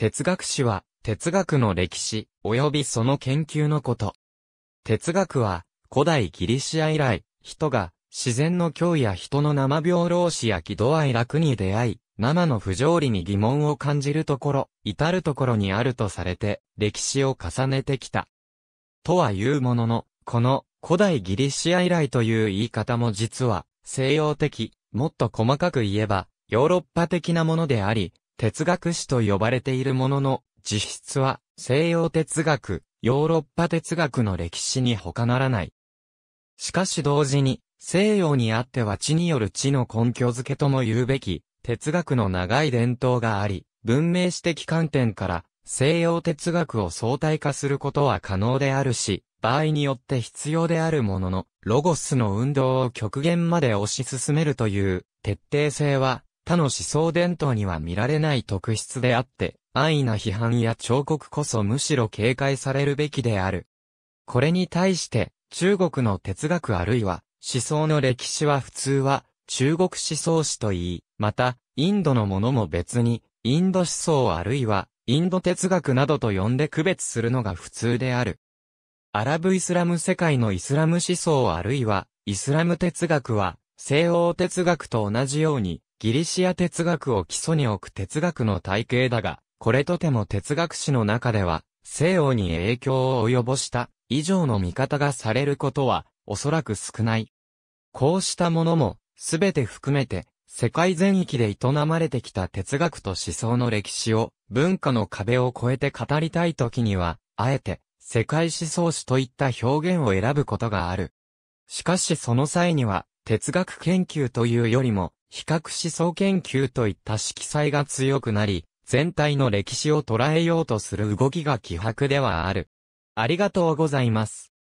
哲学史は、哲学の歴史、及びその研究のこと。哲学は、古代ギリシア以来、人が、自然の脅威や人の生病老死や喜怒哀楽に出会い、生の不条理に疑問を感じるところ、至るところにあるとされて、歴史を重ねてきた。とは言うものの、この、古代ギリシア以来という言い方も実は、西洋的、もっと細かく言えば、ヨーロッパ的なものであり、哲学史と呼ばれているものの、実質は西洋哲学、ヨーロッパ哲学の歴史に他ならない。しかし同時に、西洋にあっては地による地の根拠づけとも言うべき、哲学の長い伝統があり、文明史的観点から、西洋哲学を相対化することは可能であるし、場合によって必要であるものの、ロゴスの運動を極限まで推し進めるという、徹底性は、他の思想伝統には見られない特質であって、安易な批判や彫刻こそむしろ警戒されるべきである。これに対して、中国の哲学あるいは思想の歴史は普通は中国思想史といい、また、インドのものも別に、インド思想あるいはインド哲学などと呼んで区別するのが普通である。アラブイスラム世界のイスラム思想あるいはイスラム哲学は西欧哲学と同じようにギリシア哲学を基礎に置く哲学の体系だが、これとても哲学史の中では、西欧に影響を及ぼした以上の見方がされることは、おそらく少ない。こうしたものも、すべて含めて、世界全域で営まれてきた哲学と思想の歴史を、文化の壁を越えて語りたいときには、あえて、世界思想史といった表現を選ぶことがある。しかしその際には、哲学研究というよりも、比較思想研究といった色彩が強くなり、全体の歴史を捉えようとする動きが希薄ではある。ありがとうございます。